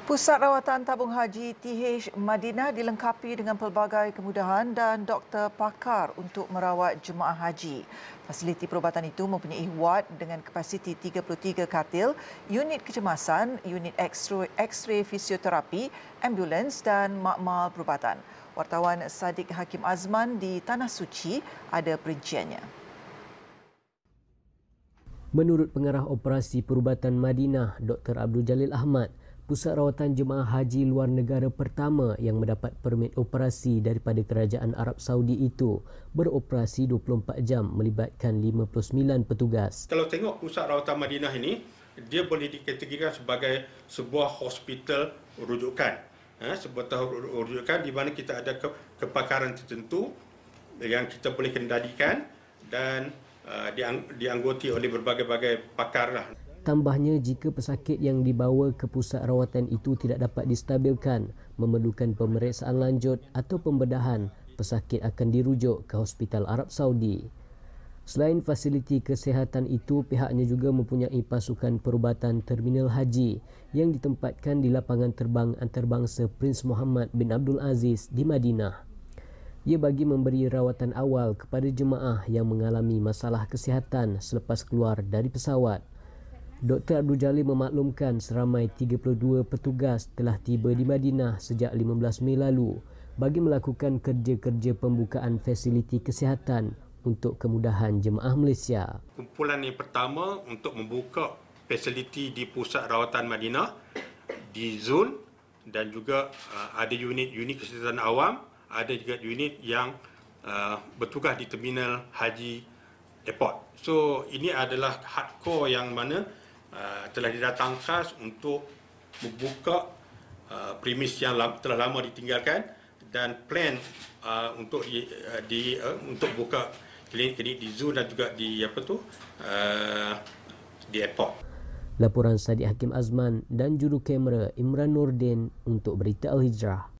Pusat Rawatan Tabung Haji TH Madinah dilengkapi dengan pelbagai kemudahan dan doktor pakar untuk merawat jemaah haji. Fasiliti perubatan itu mempunyai ward dengan kapasiti 33 katil, unit kecemasan, unit X-ray fisioterapi, ambulans dan makmal perubatan. Wartawan Sadiq Hakim Azman di Tanah Suci ada perinciannya. Menurut pengarah operasi perubatan Madinah, Dr. Abdul Jalil Ahmad, pusat rawatan jemaah haji luar negara pertama yang mendapat permit operasi daripada kerajaan Arab Saudi itu beroperasi 24 jam melibatkan 59 petugas. Kalau tengok pusat rawatan Madinah ini, dia boleh dikategorikan sebagai sebuah hospital rujukan. Ha, sebuah rujukan di mana kita ada kepakaran tertentu yang kita boleh kendalikan dan uh, dianggoti oleh berbagai-bagai pakar. Lah tambahnya jika pesakit yang dibawa ke pusat rawatan itu tidak dapat distabilkan memerlukan pemeriksaan lanjut atau pembedahan pesakit akan dirujuk ke hospital Arab Saudi Selain fasiliti kesihatan itu pihaknya juga mempunyai pasukan perubatan terminal haji yang ditempatkan di lapangan terbang antarabangsa Prince Muhammad bin Abdul Aziz di Madinah ia bagi memberi rawatan awal kepada jemaah yang mengalami masalah kesihatan selepas keluar dari pesawat. Dr. Abdul Jalil memaklumkan seramai 32 petugas telah tiba di Madinah sejak 15 Mei lalu bagi melakukan kerja-kerja pembukaan fasiliti kesihatan untuk kemudahan jemaah Malaysia. Kumpulan yang pertama untuk membuka fasiliti di pusat rawatan Madinah di Zul dan juga uh, ada unit-unit kesihatan awam, ada juga unit yang uh, bertugas di terminal Haji Airport. So ini adalah hardcore yang mana Ah, telah didatang khas untuk membuka uh, premis yang lam, telah lama ditinggalkan dan plan uh, untuk di, uh, di uh, untuk buka klinik-klinik di zoo dan juga di apa tu uh, di airport. Laporan Sadiq Hakim Azman dan juru kamera Imran Nordin untuk Berita Al-Hijrah.